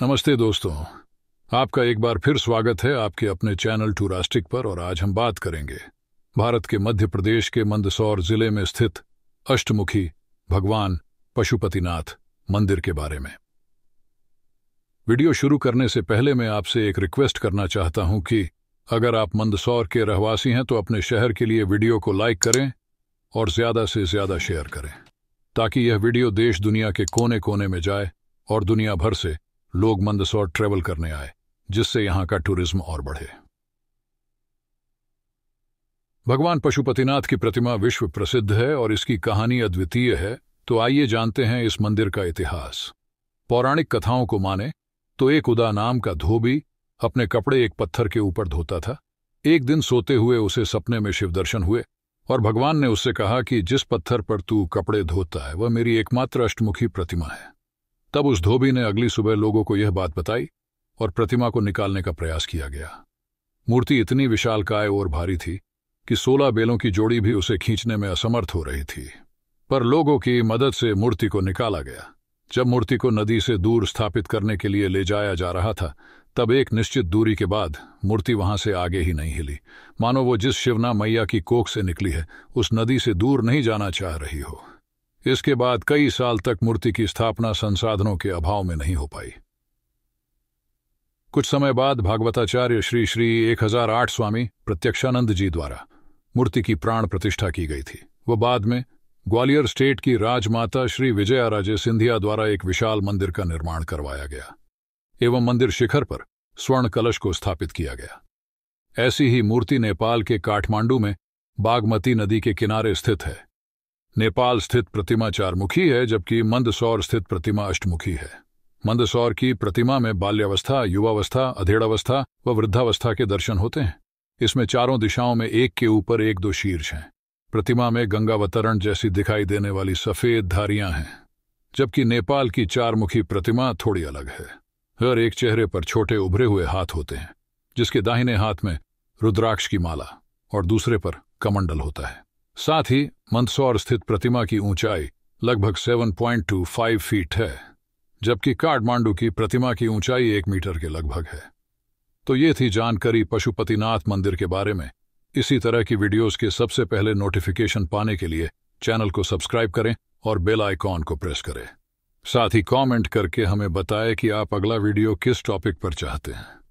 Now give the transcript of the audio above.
नमस्ते दोस्तों आपका एक बार फिर स्वागत है आपके अपने चैनल टूरास्टिक पर और आज हम बात करेंगे भारत के मध्य प्रदेश के मंदसौर जिले में स्थित अष्टमुखी भगवान पशुपतिनाथ मंदिर के बारे में वीडियो शुरू करने से पहले मैं आपसे एक रिक्वेस्ट करना चाहता हूं कि अगर आप मंदसौर के रहवासी हैं तो अपने शहर के लिए वीडियो को लाइक करें और ज्यादा से ज्यादा शेयर करें ताकि यह वीडियो देश दुनिया के कोने कोने में जाए और दुनिया भर से लोग मंदसौर ट्रेवल करने आए जिससे यहां का टूरिज्म और बढ़े भगवान पशुपतिनाथ की प्रतिमा विश्व प्रसिद्ध है और इसकी कहानी अद्वितीय है तो आइए जानते हैं इस मंदिर का इतिहास पौराणिक कथाओं को माने तो एक उदा नाम का धोबी अपने कपड़े एक पत्थर के ऊपर धोता था एक दिन सोते हुए उसे सपने में शिव दर्शन हुए और भगवान ने उससे कहा कि जिस पत्थर पर तू कपड़े धोता है वह मेरी एकमात्र अष्टमुखी प्रतिमा है तब उस धोबी ने अगली सुबह लोगों को यह बात बताई और प्रतिमा को निकालने का प्रयास किया गया मूर्ति इतनी विशाल काय और भारी थी कि सोलह बेलों की जोड़ी भी उसे खींचने में असमर्थ हो रही थी पर लोगों की मदद से मूर्ति को निकाला गया जब मूर्ति को नदी से दूर स्थापित करने के लिए ले जाया जा रहा था तब एक निश्चित दूरी के बाद मूर्ति वहां से आगे ही नहीं हिली मानो वो जिस शिवना मैया की कोख से निकली है उस नदी से दूर नहीं जाना चाह रही हो इसके बाद कई साल तक मूर्ति की स्थापना संसाधनों के अभाव में नहीं हो पाई कुछ समय बाद भागवताचार्य श्री श्री 1008 स्वामी प्रत्यक्षानंद जी द्वारा मूर्ति की प्राण प्रतिष्ठा की गई थी वह बाद में ग्वालियर स्टेट की राजमाता श्री विजया राजे सिंधिया द्वारा एक विशाल मंदिर का निर्माण करवाया गया एवं मंदिर शिखर पर स्वर्ण कलश को स्थापित किया गया ऐसी ही मूर्ति नेपाल के काठमांडू में बागमती नदी के किनारे स्थित है नेपाल स्थित प्रतिमा चारमुखी है जबकि मंदसौर स्थित प्रतिमा अष्टमुखी है मंदसौर की प्रतिमा में बाल्यावस्था युवावस्था अधेड़ावस्था व वृद्धावस्था के दर्शन होते हैं इसमें चारों दिशाओं में एक के ऊपर एक दो शीर्ष हैं प्रतिमा में गंगावतरण जैसी दिखाई देने वाली सफेद धारियां हैं जबकि नेपाल की चारमुखी प्रतिमा थोड़ी अलग है हर एक चेहरे पर छोटे उभरे हुए हाथ होते हैं जिसके दाहिने हाथ में रुद्राक्ष की माला और दूसरे पर कमंडल होता है साथ ही मंदसौर स्थित प्रतिमा की ऊंचाई लगभग 7.25 फीट है जबकि काठमांडू की प्रतिमा की ऊंचाई एक मीटर के लगभग है तो ये थी जानकारी पशुपतिनाथ मंदिर के बारे में इसी तरह की वीडियोस के सबसे पहले नोटिफिकेशन पाने के लिए चैनल को सब्सक्राइब करें और बेल आइकॉन को प्रेस करें साथ ही कमेंट करके हमें बताएं कि आप अगला वीडियो किस टॉपिक पर चाहते हैं